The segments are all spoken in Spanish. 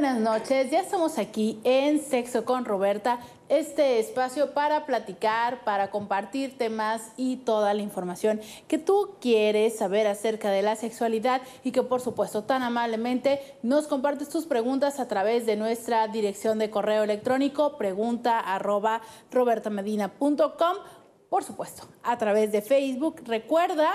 buenas noches. Ya estamos aquí en Sexo con Roberta, este espacio para platicar, para compartir temas y toda la información que tú quieres saber acerca de la sexualidad y que por supuesto tan amablemente nos compartes tus preguntas a través de nuestra dirección de correo electrónico pregunta por supuesto, a través de Facebook. Recuerda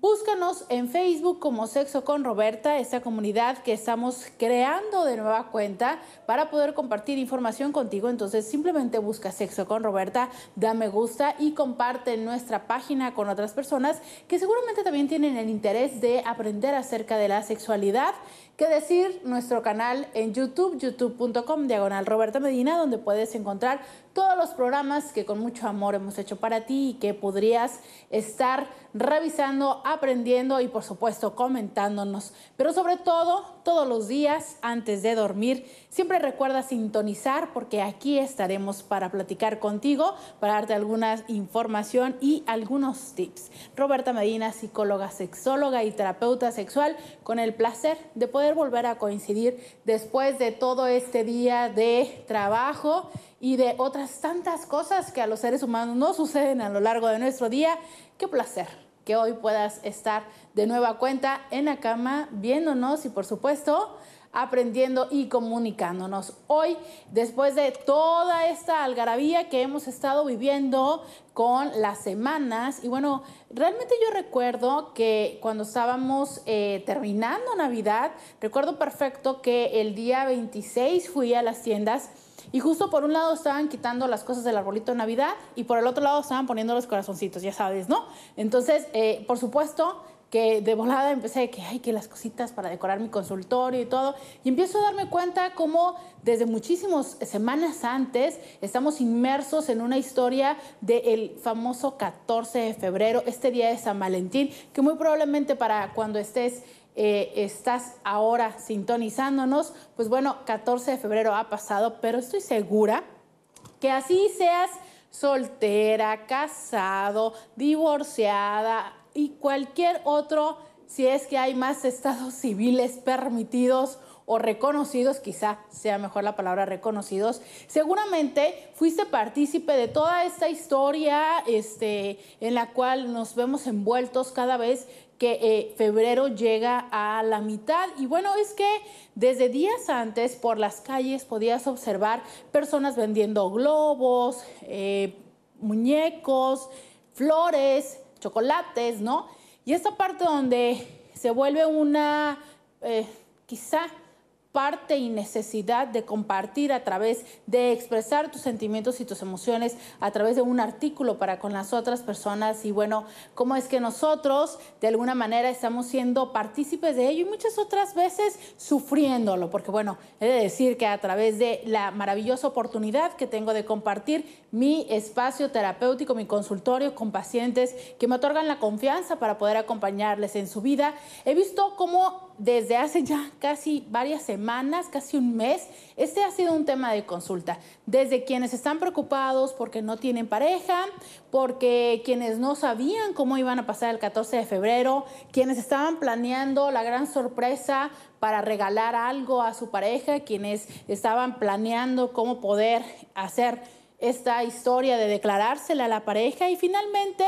Búscanos en Facebook como Sexo con Roberta, esta comunidad que estamos creando de nueva cuenta para poder compartir información contigo. Entonces simplemente busca Sexo con Roberta, da me gusta y comparte nuestra página con otras personas que seguramente también tienen el interés de aprender acerca de la sexualidad. Que decir nuestro canal en YouTube, youtube.com diagonal Roberta Medina, donde puedes encontrar todos los programas que con mucho amor hemos hecho para ti y que podrías estar revisando, aprendiendo y por supuesto comentándonos. Pero sobre todo, todos los días antes de dormir, siempre recuerda sintonizar porque aquí estaremos para platicar contigo, para darte alguna información y algunos tips. Roberta Medina, psicóloga, sexóloga y terapeuta sexual, con el placer de poder volver a coincidir después de todo este día de trabajo y de otras tantas cosas que a los seres humanos no suceden a lo largo de nuestro día. Qué placer que hoy puedas estar de nueva cuenta en la cama viéndonos y por supuesto aprendiendo y comunicándonos. Hoy, después de toda esta algarabía que hemos estado viviendo con las semanas, y bueno, realmente yo recuerdo que cuando estábamos eh, terminando Navidad, recuerdo perfecto que el día 26 fui a las tiendas y justo por un lado estaban quitando las cosas del arbolito de Navidad y por el otro lado estaban poniendo los corazoncitos, ya sabes, ¿no? Entonces, eh, por supuesto que de volada empecé que hay que las cositas para decorar mi consultorio y todo y empiezo a darme cuenta cómo desde muchísimas semanas antes estamos inmersos en una historia del famoso 14 de febrero, este día de San Valentín, que muy probablemente para cuando estés eh, estás ahora sintonizándonos, pues bueno, 14 de febrero ha pasado, pero estoy segura que así seas soltera, casado, divorciada y cualquier otro, si es que hay más estados civiles permitidos o reconocidos, quizá sea mejor la palabra reconocidos, seguramente fuiste partícipe de toda esta historia este, en la cual nos vemos envueltos cada vez que eh, febrero llega a la mitad. Y bueno, es que desde días antes por las calles podías observar personas vendiendo globos, eh, muñecos, flores, chocolates, ¿no? Y esta parte donde se vuelve una, eh, quizá parte y necesidad de compartir a través de expresar tus sentimientos y tus emociones a través de un artículo para con las otras personas y bueno, cómo es que nosotros de alguna manera estamos siendo partícipes de ello y muchas otras veces sufriéndolo, porque bueno, he de decir que a través de la maravillosa oportunidad que tengo de compartir mi espacio terapéutico, mi consultorio con pacientes que me otorgan la confianza para poder acompañarles en su vida, he visto cómo desde hace ya casi varias semanas, casi un mes, este ha sido un tema de consulta. Desde quienes están preocupados porque no tienen pareja, porque quienes no sabían cómo iban a pasar el 14 de febrero, quienes estaban planeando la gran sorpresa para regalar algo a su pareja, quienes estaban planeando cómo poder hacer esta historia de declarársela a la pareja y finalmente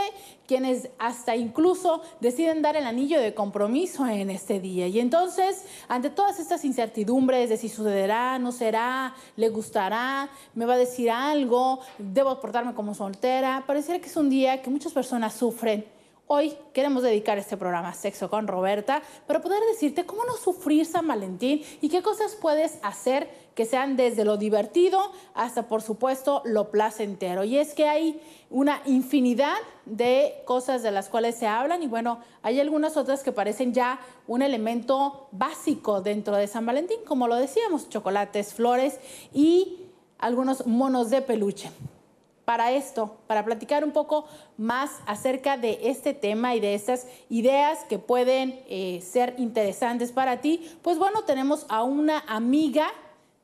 quienes hasta incluso deciden dar el anillo de compromiso en este día. Y entonces, ante todas estas incertidumbres de si sucederá, no será, le gustará, me va a decir algo, debo portarme como soltera, parece que es un día que muchas personas sufren Hoy queremos dedicar este programa Sexo con Roberta para poder decirte cómo no sufrir San Valentín y qué cosas puedes hacer que sean desde lo divertido hasta, por supuesto, lo placentero. Y es que hay una infinidad de cosas de las cuales se hablan y bueno, hay algunas otras que parecen ya un elemento básico dentro de San Valentín, como lo decíamos, chocolates, flores y algunos monos de peluche para esto, para platicar un poco más acerca de este tema y de estas ideas que pueden eh, ser interesantes para ti, pues bueno, tenemos a una amiga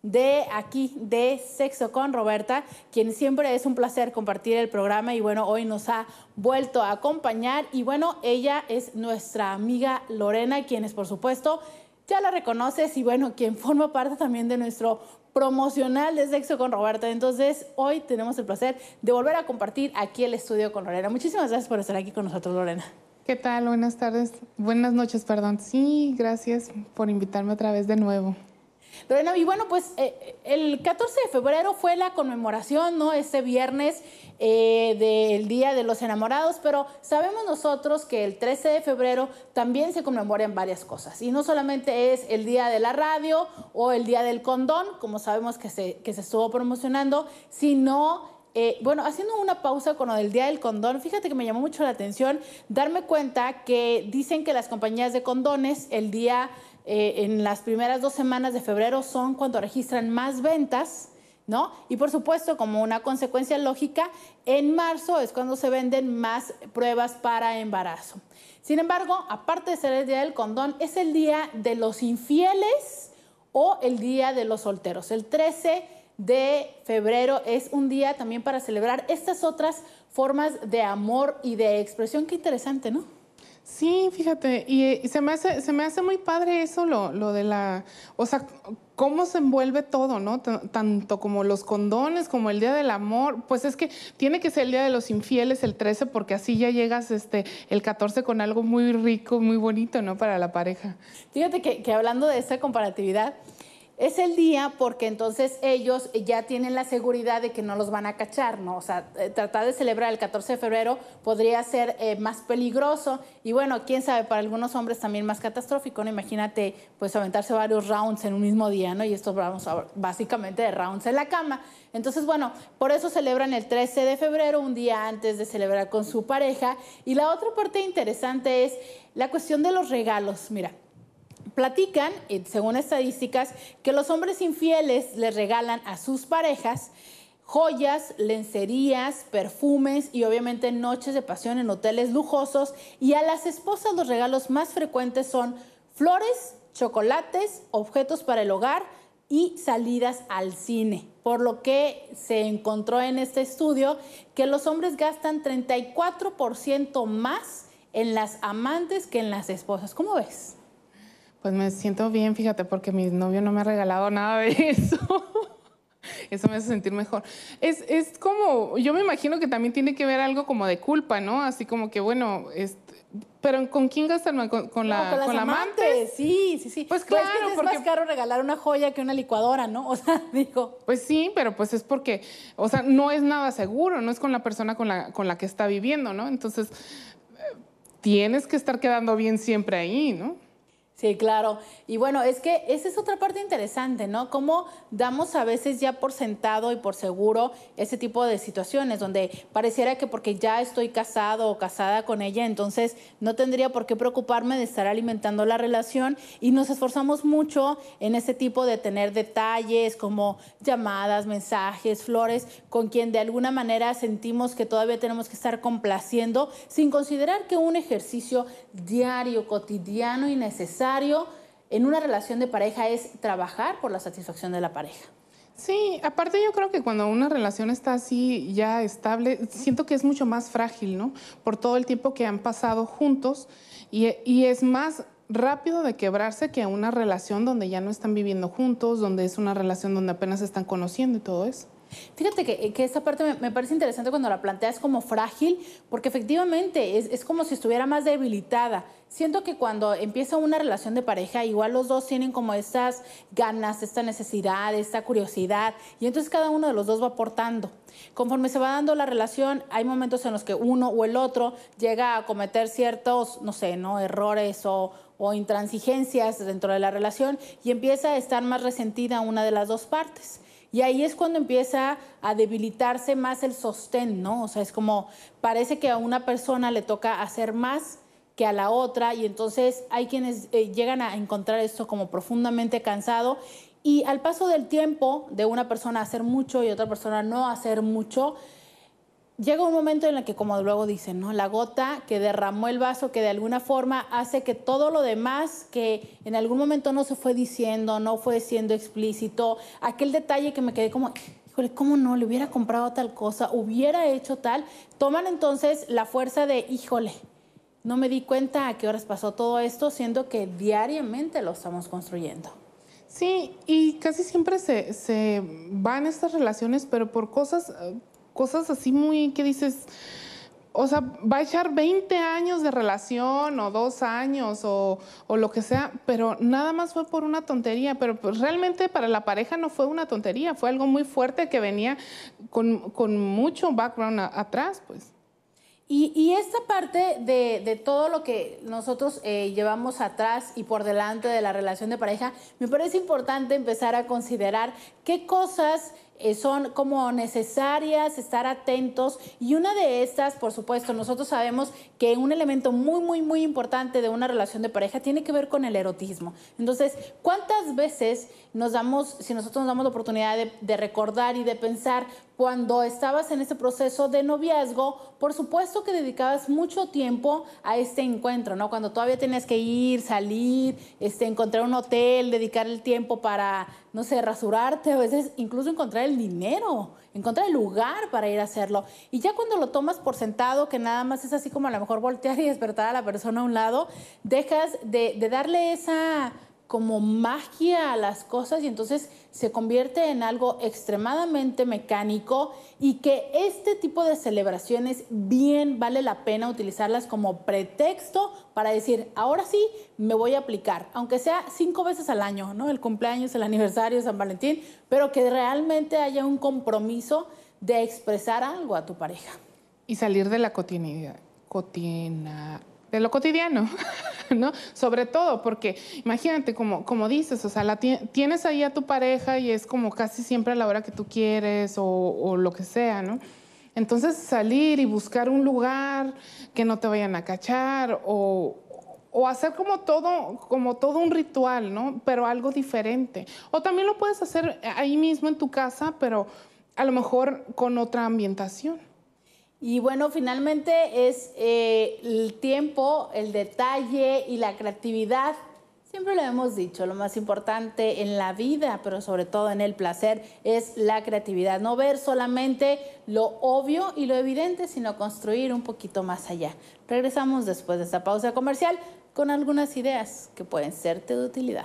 de aquí, de Sexo con Roberta, quien siempre es un placer compartir el programa y bueno, hoy nos ha vuelto a acompañar y bueno, ella es nuestra amiga Lorena, quienes por supuesto ya la reconoces y bueno, quien forma parte también de nuestro promocional de Sexo con Roberta. Entonces, hoy tenemos el placer de volver a compartir aquí el estudio con Lorena. Muchísimas gracias por estar aquí con nosotros, Lorena. ¿Qué tal? Buenas tardes. Buenas noches, perdón. Sí, gracias por invitarme otra vez de nuevo y bueno, pues eh, eh, el 14 de febrero fue la conmemoración, ¿no? Este viernes eh, del Día de los Enamorados, pero sabemos nosotros que el 13 de febrero también se conmemoran varias cosas. Y no solamente es el Día de la Radio o el Día del Condón, como sabemos que se, que se estuvo promocionando, sino bueno, haciendo una pausa con lo del día del condón, fíjate que me llamó mucho la atención darme cuenta que dicen que las compañías de condones el día eh, en las primeras dos semanas de febrero son cuando registran más ventas, ¿no? Y por supuesto, como una consecuencia lógica, en marzo es cuando se venden más pruebas para embarazo. Sin embargo, aparte de ser el día del condón, es el día de los infieles o el día de los solteros. El 13 de febrero es un día también para celebrar estas otras formas de amor y de expresión. Qué interesante, ¿no? Sí, fíjate, eh, y, se, me hace, se me hace muy padre eso, lo, lo de la, o sea, cómo se envuelve todo, ¿no? tanto como los condones, como el Día del Amor, pues es que tiene que ser el Día de los Infieles, el 13, porque así ya llegas este, el 14 con algo muy rico, muy bonito, ¿no? Para la pareja. Fíjate que hablando de esa comparatividad, es el día porque entonces ellos ya tienen la seguridad de que no los van a cachar, ¿no? O sea, eh, tratar de celebrar el 14 de febrero podría ser eh, más peligroso y bueno, quién sabe, para algunos hombres también más catastrófico, ¿no? Imagínate, pues aventarse varios rounds en un mismo día, ¿no? Y esto vamos básicamente de rounds en la cama. Entonces, bueno, por eso celebran el 13 de febrero, un día antes de celebrar con su pareja. Y la otra parte interesante es la cuestión de los regalos, mira platican, eh, según estadísticas, que los hombres infieles les regalan a sus parejas joyas, lencerías, perfumes y obviamente noches de pasión en hoteles lujosos. Y a las esposas los regalos más frecuentes son flores, chocolates, objetos para el hogar y salidas al cine. Por lo que se encontró en este estudio que los hombres gastan 34% más en las amantes que en las esposas. ¿Cómo ves? Pues me siento bien, fíjate, porque mi novio no me ha regalado nada de eso. Eso me hace sentir mejor. Es, como, yo me imagino que también tiene que ver algo como de culpa, ¿no? Así como que, bueno, este, pero ¿con quién gastan? ¿Con, la, amante? Sí, sí, sí. Pues, pues claro, es, más caro regalar una joya que una licuadora, ¿no? O sea, digo. Pues sí, pero pues es porque, o sea, no es nada seguro, no es con la persona con la, con la que está viviendo, ¿no? Entonces, eh, tienes que estar quedando bien siempre ahí, ¿no? Sí, claro. Y bueno, es que esa es otra parte interesante, ¿no? Cómo damos a veces ya por sentado y por seguro ese tipo de situaciones donde pareciera que porque ya estoy casado o casada con ella, entonces no tendría por qué preocuparme de estar alimentando la relación y nos esforzamos mucho en ese tipo de tener detalles como llamadas, mensajes, flores, con quien de alguna manera sentimos que todavía tenemos que estar complaciendo sin considerar que un ejercicio diario, cotidiano y necesario en una relación de pareja es trabajar por la satisfacción de la pareja. Sí, aparte yo creo que cuando una relación está así ya estable, siento que es mucho más frágil, ¿no? Por todo el tiempo que han pasado juntos y, y es más rápido de quebrarse que una relación donde ya no están viviendo juntos, donde es una relación donde apenas están conociendo y todo eso. Fíjate que, eh, que esta parte me, parece interesante cuando la planteas como frágil, porque efectivamente es, como si estuviera más debilitada. Siento que cuando empieza una relación de pareja, igual los dos tienen como estas ganas, esta necesidad, esta curiosidad, y entonces cada uno de los dos va aportando. Conforme se va dando la relación, hay momentos en los que uno o el otro llega a cometer ciertos, no sé, ¿no? errores o, o intransigencias dentro de la relación y empieza a estar más resentida una de las dos partes. Y ahí es cuando empieza a debilitarse más el sostén, ¿no? O sea, es como parece que a una persona le toca hacer más que a la otra y entonces hay quienes eh, llegan a encontrar esto como profundamente cansado y al paso del tiempo de una persona hacer mucho y otra persona no hacer mucho, llega un momento en el que, como luego dicen, ¿no? la gota que derramó el vaso, que de alguna forma hace que todo lo demás que en algún momento no se fue diciendo, no fue siendo explícito, aquel detalle que me quedé como, híjole, ¿cómo no? Le hubiera comprado tal cosa, hubiera hecho tal, toman entonces la fuerza de, híjole, no me di cuenta a qué horas pasó todo esto, siendo que diariamente lo estamos construyendo. Sí, y casi siempre se, se, van estas relaciones, pero por cosas, eh, cosas así muy que dices, o sea, va a echar 20 años de relación o dos años o, o lo que sea, pero nada más fue por una tontería, pero pues realmente para la pareja no fue una tontería, fue algo muy fuerte que venía con, con mucho background atrás, pues. Y, y, esta parte de, de, todo lo que nosotros eh, llevamos atrás y por delante de la relación de pareja, me parece importante empezar a considerar qué cosas eh, son como necesarias, estar atentos. Y una de estas, por supuesto, nosotros sabemos que un elemento muy, muy, muy importante de una relación de pareja tiene que ver con el erotismo. Entonces, ¿cuántas veces nos damos, si nosotros nos damos la oportunidad de, recordar y de pensar cuando estabas en ese proceso de noviazgo, por supuesto que dedicabas mucho tiempo a este encuentro, ¿no? Cuando todavía tenías que ir, salir, este, encontrar un hotel, dedicar el tiempo para no sé, rasurarte, a veces incluso encontrar el dinero, encontrar el lugar para ir a hacerlo. Y ya cuando lo tomas por sentado, que nada más es así como a lo mejor voltear y despertar a la persona a un lado, dejas de, de darle esa como magia a las cosas y entonces se convierte en algo extremadamente mecánico y que este tipo de celebraciones bien vale la pena utilizarlas como pretexto para decir, ahora sí me voy a aplicar, aunque sea cinco veces al año, ¿no? El cumpleaños, el aniversario, San Valentín, pero que realmente haya un compromiso de expresar algo a tu pareja. Y salir de la cotidianidad. Cotina, lo cotidiano, ¿no? Sobre todo porque imagínate, como, como dices, o sea, tienes ahí a tu pareja y es como casi siempre a la hora que tú quieres o, lo que sea, ¿no? Entonces salir y buscar un lugar que no te vayan a cachar o, hacer como todo, como todo un ritual, ¿no? Pero algo diferente. O también lo puedes hacer ahí mismo en tu casa, pero a lo mejor con otra ambientación. Y bueno, finalmente es eh, el tiempo, el detalle y la creatividad. Siempre lo hemos dicho, lo más importante en la vida, pero sobre todo en el placer, es la creatividad. No ver solamente lo obvio y lo evidente, sino construir un poquito más allá. Regresamos después de esta pausa comercial con algunas ideas que pueden serte de utilidad.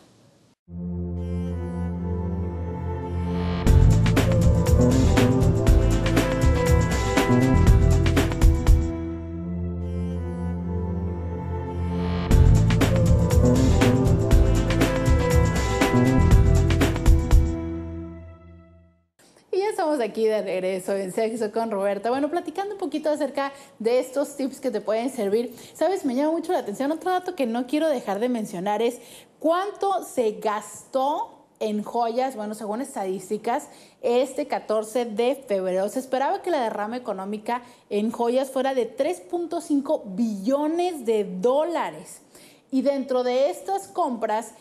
de aquí de regreso en Sexo con Roberta. Bueno, platicando un poquito acerca de estos tips que te pueden servir. Sabes, me llama mucho la atención otro dato que no quiero dejar de mencionar es cuánto se gastó en joyas, bueno, según estadísticas, este 14 de febrero se esperaba que la derrama económica en joyas fuera de 3.5 billones de dólares. Y dentro de estas compras,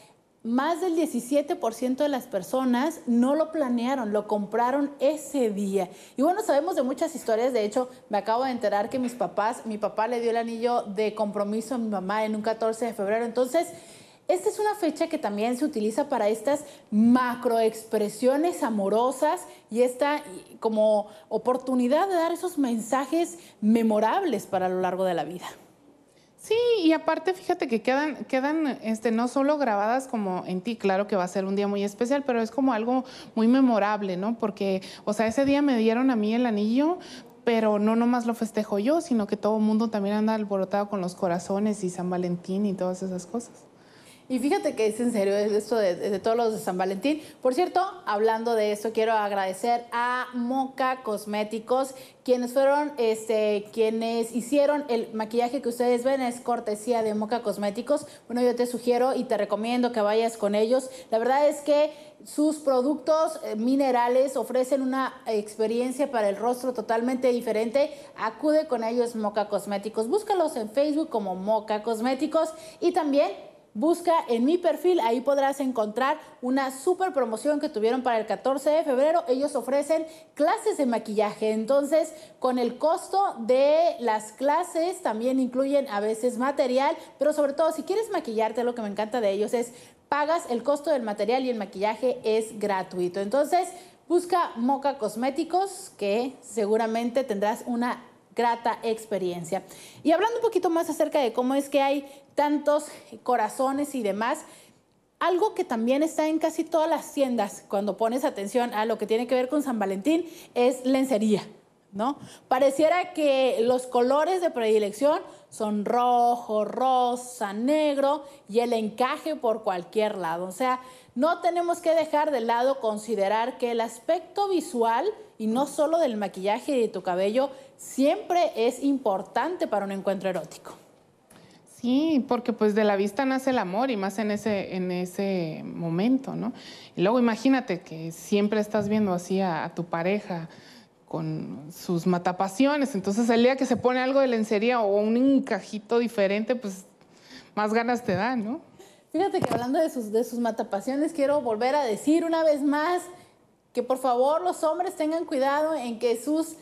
más del 17% de las personas no lo planearon, lo compraron ese día. Y bueno, sabemos de muchas historias, de hecho, me acabo de enterar que mis papás, mi papá le dio el anillo de compromiso a mi mamá en un 14 de febrero, entonces... Esta es una fecha que también se utiliza para estas macroexpresiones amorosas y esta como oportunidad de dar esos mensajes memorables para lo largo de la vida. Sí, y aparte fíjate que quedan, quedan este, no solo grabadas como en ti, claro que va a ser un día muy especial, pero es como algo muy memorable, ¿no? Porque, o sea, ese día me dieron a mí el anillo, pero no nomás lo festejo yo, sino que todo el mundo también anda alborotado con los corazones y San Valentín y todas esas cosas. Y fíjate que es en serio esto de, todos los de San Valentín. Por cierto, hablando de esto, quiero agradecer a Moca Cosméticos, quienes fueron, este, quienes hicieron el maquillaje que ustedes ven es cortesía de Moca Cosméticos. Bueno, yo te sugiero y te recomiendo que vayas con ellos. La verdad es que sus productos eh, minerales ofrecen una experiencia para el rostro totalmente diferente. Acude con ellos Moca Cosméticos. Búscalos en Facebook como Moca Cosméticos y también Busca en mi perfil, ahí podrás encontrar una super promoción que tuvieron para el 14 de febrero. Ellos ofrecen clases de maquillaje, entonces con el costo de las clases también incluyen a veces material, pero sobre todo si quieres maquillarte, lo que me encanta de ellos es pagas el costo del material y el maquillaje es gratuito. Entonces busca Moca Cosméticos que seguramente tendrás una grata experiencia. Y hablando un poquito más acerca de cómo es que hay tantos corazones y demás, algo que también está en casi todas las tiendas cuando pones atención a lo que tiene que ver con San Valentín es lencería. Pareciera que los colores de predilección son rojo, rosa, negro y el encaje por cualquier lado. O sea, no tenemos que dejar de lado considerar que el aspecto visual, y no solo del maquillaje y de tu cabello, siempre es importante para un encuentro erótico. Sí, porque pues de la vista nace el amor y más en ese, momento, ¿no? Y luego imagínate que siempre estás viendo así a tu pareja, con sus matapasiones. Entonces, el día que se pone algo de lencería o un encajito diferente, pues más ganas te dan, ¿no? Fíjate que hablando de sus, de matapasiones, quiero volver a decir una vez más que por favor los hombres tengan cuidado en que sus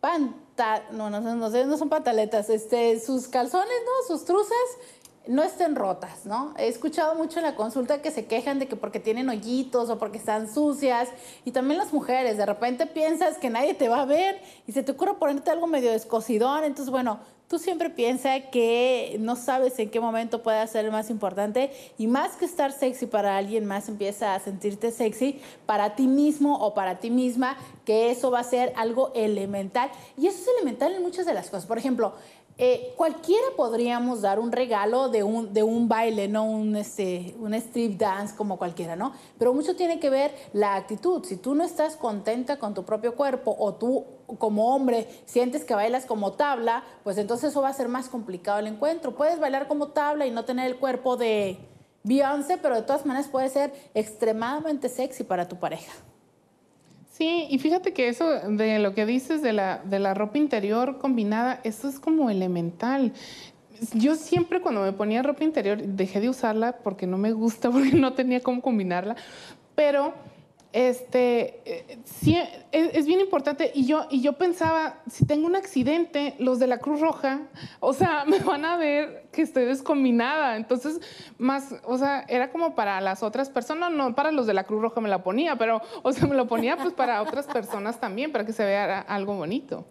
pantalones, no, no, no, no son pantaletas, este, sus calzones, ¿no? Sus truzas no estén rotas, ¿no? He escuchado mucho en la consulta que se quejan de que porque tienen hoyitos o porque están sucias y también las mujeres, de repente piensas que nadie te va a ver y se te ocurre ponerte algo medio descosidón, entonces bueno, tú siempre piensas que no sabes en qué momento puede ser más importante y más que estar sexy para alguien más empieza a sentirte sexy para ti mismo o para ti misma, que eso va a ser algo elemental y eso es elemental en muchas de las cosas. Por ejemplo, eh, cualquiera podríamos dar un regalo de un, baile, no un, este, un strip dance como cualquiera, ¿no? Pero mucho tiene que ver la actitud. Si tú no estás contenta con tu propio cuerpo o tú como hombre sientes que bailas como tabla, pues entonces eso va a ser más complicado el encuentro. Puedes bailar como tabla y no tener el cuerpo de Beyoncé, pero de todas maneras puede ser extremadamente sexy para tu pareja. Sí, y fíjate que eso de lo que dices de la, de la ropa interior combinada, eso es como elemental yo siempre cuando me ponía ropa interior dejé de usarla porque no me gusta, porque no tenía cómo combinarla, pero este, eh, sí, es, bien importante y yo, y yo pensaba, si tengo un accidente, los de la Cruz Roja, o sea, me van a ver que estoy descombinada. Entonces, más, o sea, era como para las otras personas, no para los de la Cruz Roja me la ponía, pero, o sea, me lo ponía pues para otras personas también, para que se vea algo bonito.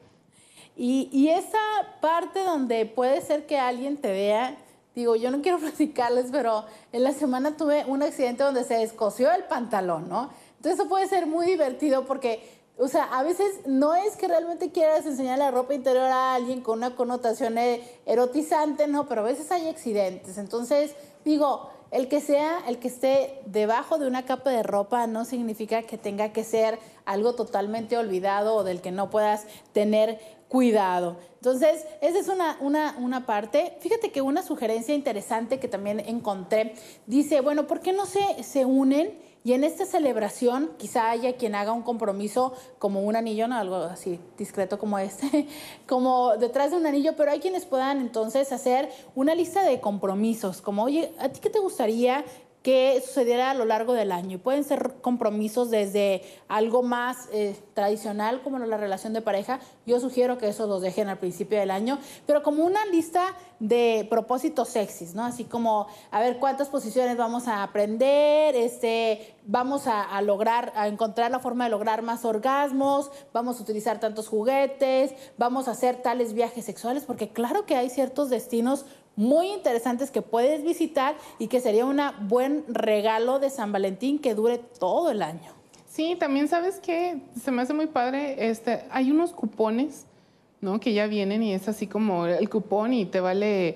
Y, y esa parte donde puede ser que alguien te vea digo, yo no quiero platicarles, pero en la semana tuve un accidente donde se descosió el pantalón, ¿no? Entonces eso puede ser muy divertido porque o sea, a veces no es que realmente quieras enseñar la ropa interior a alguien con una connotación e-, erotizante, no, pero a veces hay accidentes. Entonces, digo, el que sea, el que esté debajo de una capa de ropa no significa que tenga que ser algo totalmente olvidado o del que no puedas tener cuidado. Entonces, esa es una, una, una, parte. Fíjate que una sugerencia interesante que también encontré dice, bueno, ¿por qué no se, se unen? Y en esta celebración quizá haya quien haga un compromiso como un anillo, no, algo así discreto como este, como detrás de un anillo, pero hay quienes puedan entonces hacer una lista de compromisos, como, oye, ¿a ti qué te gustaría que sucediera a lo largo del año. Pueden ser compromisos desde algo más eh, tradicional como la relación de pareja. Yo sugiero que eso los dejen al principio del año, pero como una lista de propósitos sexys, ¿no? Así como, a ver, cuántas posiciones vamos a aprender, este, vamos a, a lograr, a encontrar la forma de lograr más orgasmos, vamos a utilizar tantos juguetes, vamos a hacer tales viajes sexuales, porque claro que hay ciertos destinos muy interesantes que puedes visitar y que sería un buen regalo de San Valentín que dure todo el año. Sí, también sabes que se me hace muy padre, este, hay unos cupones, ¿no? Que ya vienen y es así como el cupón y te vale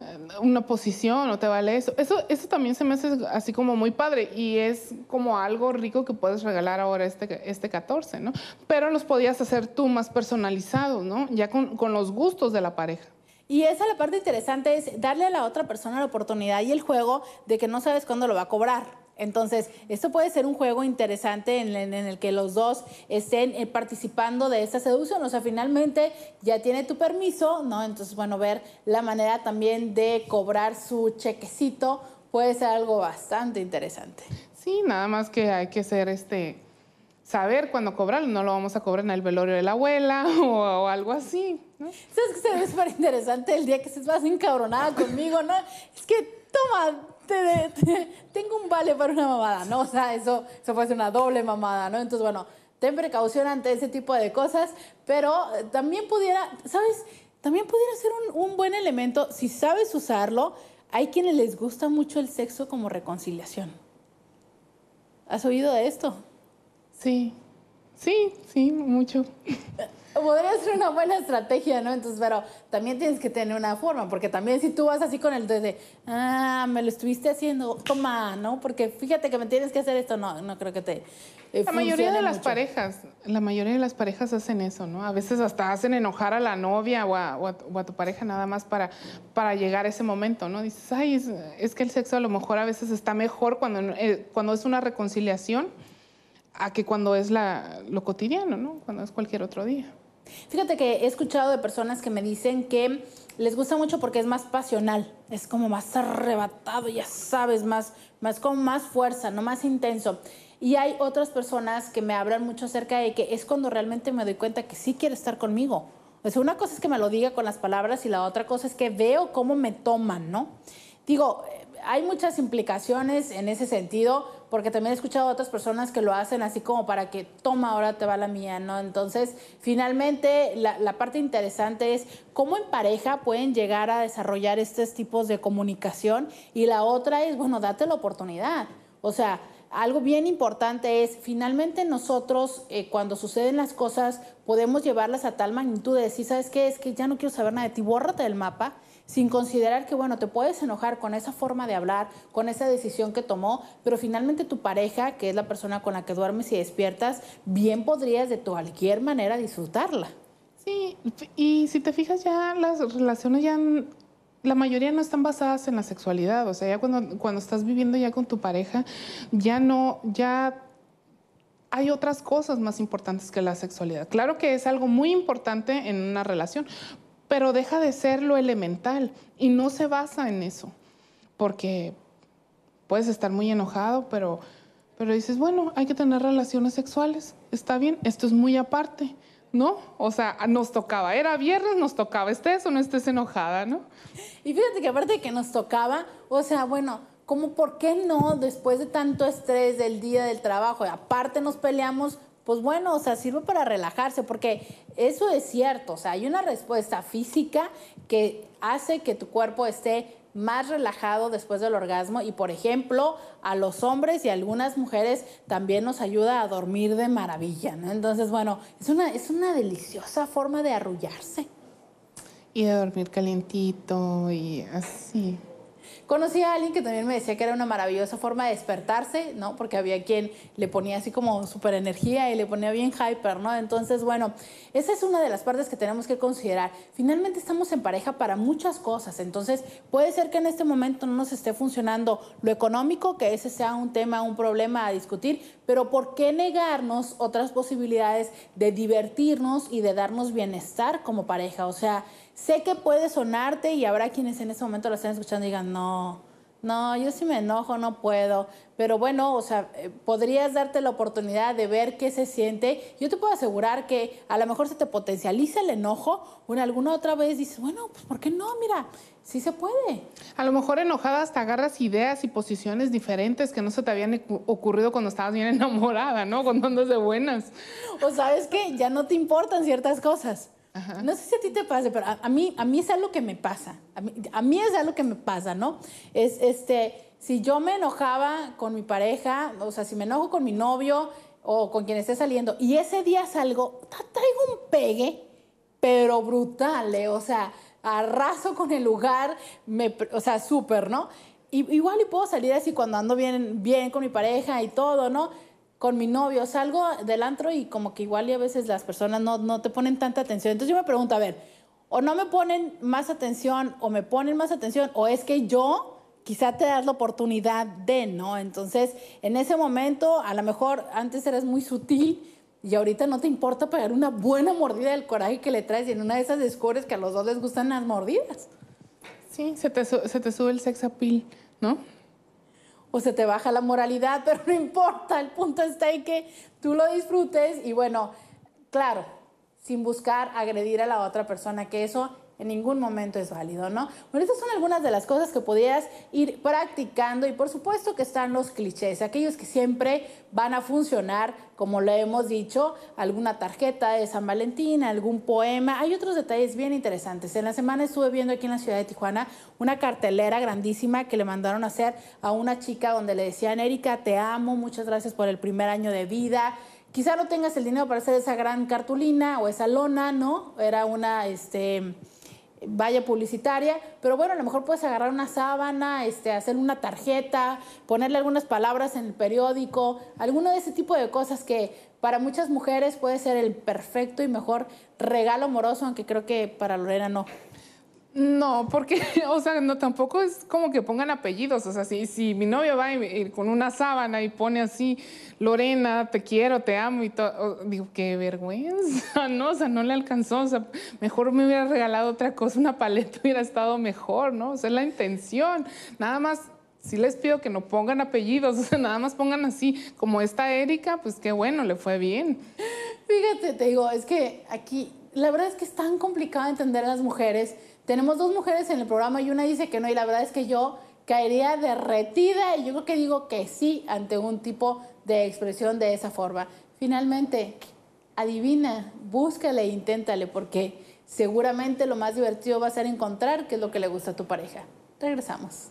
eh, una posición o te vale eso. Eso, eso también se me hace así como muy padre y es como algo rico que puedes regalar ahora este, este 14, ¿no? Pero los podías hacer tú más personalizados, ¿no? Ya con, con los gustos de la pareja. Y esa la parte interesante es darle a la otra persona la oportunidad y el juego de que no sabes cuándo lo va a cobrar. Entonces, esto puede ser un juego interesante en, el que los dos estén eh, participando de esta seducción. O sea, finalmente ya tiene tu permiso, ¿no? Entonces, bueno, ver la manera también de cobrar su chequecito puede ser algo bastante interesante. Sí, nada más que hay que ser este saber cuándo cobrarlo, no lo vamos a cobrar en el velorio de la abuela o, algo así. ¿no? ¿Sabes que se ve súper interesante el día que se más encabronada conmigo? ¿no? Es que, toma, tengo un vale para una mamada, ¿no? O sea, eso, eso puede ser una doble mamada, ¿no? Entonces, bueno, ten precaución ante ese tipo de cosas, pero eh, también pudiera, ¿sabes? También pudiera ser un, un buen elemento, si sabes usarlo, hay quienes les gusta mucho el sexo como reconciliación. ¿Has oído de esto? Sí, sí, sí, mucho. Podría ser una buena estrategia, ¿no? Entonces, pero también tienes que tener una forma, porque también si tú vas así con el de, ah, me lo estuviste haciendo, toma, ¿no? Porque fíjate que me tienes que hacer esto, no, no creo que te... Eh, la mayoría de las parejas, la mayoría de las parejas hacen eso, ¿no? A veces hasta hacen enojar a la novia o a, tu pareja nada más para, para llegar a ese momento, ¿no? Dices, ay, es, que el sexo a lo mejor a veces está mejor cuando, eh, cuando es una reconciliación a que cuando es lo cotidiano, ¿no? Cuando es cualquier otro día. Fíjate que he escuchado de personas que me dicen que les gusta mucho porque es más pasional, es como más arrebatado, ya sabes, más, más con más fuerza, no más intenso. Y hay otras personas que me hablan mucho acerca de que es cuando realmente me doy cuenta que sí quiere estar conmigo. O sea, una cosa es que me lo diga con las palabras y la otra cosa es que veo cómo me toman, ¿no? Digo, eh, hay muchas implicaciones en ese sentido, porque también he escuchado a otras personas que lo hacen así como para que toma, ahora te va la mía, ¿no? Entonces, finalmente, la, parte interesante es cómo en pareja pueden llegar a desarrollar estos tipos de comunicación y la otra es, bueno, date la oportunidad. O sea, algo bien importante es, finalmente nosotros eh, cuando suceden las cosas podemos llevarlas a tal magnitud de decir, ¿sabes qué? Es que ya no quiero saber nada de ti, bórrate del mapa sin considerar que, bueno, te puedes enojar con esa forma de hablar, con esa decisión que tomó, pero finalmente tu pareja, que es la persona con la que duermes y despiertas, bien podrías de cualquier manera disfrutarla. Sí, y si te fijas ya las relaciones ya la mayoría no están basadas en la sexualidad, o sea, ya cuando, cuando estás viviendo ya con tu pareja, ya no, ya hay otras cosas más importantes que la sexualidad. Claro que es algo muy importante en una relación, pero deja de ser lo elemental y no se basa en eso, porque puedes estar muy enojado, pero, pero dices, bueno, hay que tener relaciones sexuales, está bien, esto es muy aparte, ¿no? O sea, nos tocaba, era viernes, nos tocaba, estés o no estés enojada, ¿no? Y fíjate que aparte de que nos tocaba, o sea, bueno, como por qué no después de tanto estrés del día del trabajo, aparte nos peleamos pues bueno, o sea, sirve para relajarse, porque eso es cierto, o sea, hay una respuesta física que hace que tu cuerpo esté más relajado después del orgasmo y por ejemplo a los hombres y algunas mujeres también nos ayuda a dormir de maravilla, ¿no? Entonces, bueno, es una, es una deliciosa forma de arrullarse. Y de dormir calientito y así. Conocí a alguien que también me decía que era una maravillosa forma de despertarse, ¿no? Porque había quien le ponía así como super energía y le ponía bien hyper, ¿no? Entonces, bueno, esa es una de las partes que tenemos que considerar. Finalmente estamos en pareja para muchas cosas, entonces puede ser que en este momento no nos esté funcionando lo económico, que ese sea un tema, un problema a discutir, pero ¿por qué negarnos otras posibilidades de divertirnos y de darnos bienestar como pareja? O sea, Sé que puede sonarte y habrá quienes en ese momento lo estén escuchando y digan, no, no, yo sí me enojo, no puedo. Pero bueno, o sea, eh, podrías darte la oportunidad de ver qué se siente. Yo te puedo asegurar que a lo mejor se te potencializa el enojo o en alguna otra vez dices, bueno, pues ¿por qué no? Mira, sí se puede. A lo mejor enojada hasta agarras ideas y posiciones diferentes que no se te habían ocurrido cuando estabas bien enamorada, ¿no? Cuando andas de buenas. O sabes que ya no te importan ciertas cosas. No sé si a ti te pase pero a, mí, a mí es algo que me pasa. A mí, a mí es algo que me pasa, ¿no? Es este, si yo me enojaba con mi pareja, o sea, si me enojo con mi novio o con quien esté saliendo, y ese día salgo, traigo un pegue, pero brutal, ¿eh? O sea, arraso con el lugar, me, o sea, súper, ¿no? igual y puedo salir así cuando ando bien, bien con mi pareja y todo, ¿no? con mi novio, salgo del antro y como que igual y a veces las personas no, te ponen tanta atención. Entonces yo me pregunto, a ver, o no me ponen más atención o me ponen más atención o es que yo quizá te das la oportunidad de, ¿no? Entonces, en ese momento, a lo mejor antes eras muy sutil y ahorita no te importa pagar una buena mordida del coraje que le traes y en una de esas descubres que a los dos les gustan las mordidas. Sí, se te, se te sube el sex appeal, ¿no? o se te baja la moralidad, pero no importa, el punto está en que tú lo disfrutes y bueno, claro, sin buscar agredir a la otra persona, que eso en ningún momento es válido, ¿no? Bueno, estas son algunas de las cosas que podías ir practicando y por supuesto que están los clichés, aquellos que siempre van a funcionar, como lo hemos dicho, alguna tarjeta de San Valentín, algún poema. Hay otros detalles bien interesantes. En la semana estuve viendo aquí en la ciudad de Tijuana una cartelera grandísima que le mandaron a hacer a una chica donde le decían, Erika, te amo, muchas gracias por el primer año de vida. Quizá no tengas el dinero para hacer esa gran cartulina o esa lona, ¿no? Era una, este, vaya publicitaria, pero bueno, a lo mejor puedes agarrar una sábana, este, hacer una tarjeta, ponerle algunas palabras en el periódico, alguno de ese tipo de cosas que para muchas mujeres puede ser el perfecto y mejor regalo amoroso, aunque creo que para Lorena no. No, porque, o sea, no, tampoco es como que pongan apellidos. O sea, si, mi novio va con una sábana y pone así, Lorena, te quiero, te amo y todo, digo, qué vergüenza, ¿no? O sea, no le alcanzó. O sea, mejor me hubiera regalado otra cosa, una paleta hubiera estado mejor, ¿no? O sea, es la intención. Nada más si les pido que no pongan apellidos, o sea, nada más pongan así, como esta Erika, pues qué bueno, le fue bien. Fíjate, te digo, es que aquí, la verdad es que es tan complicado entender a las mujeres tenemos dos mujeres en el programa y una dice que no, y la verdad es que yo caería derretida y yo creo que digo que sí ante un tipo de expresión de esa forma. Finalmente, adivina, búscale, e inténtale, porque seguramente lo más divertido va a ser encontrar qué es lo que le gusta a tu pareja. Regresamos.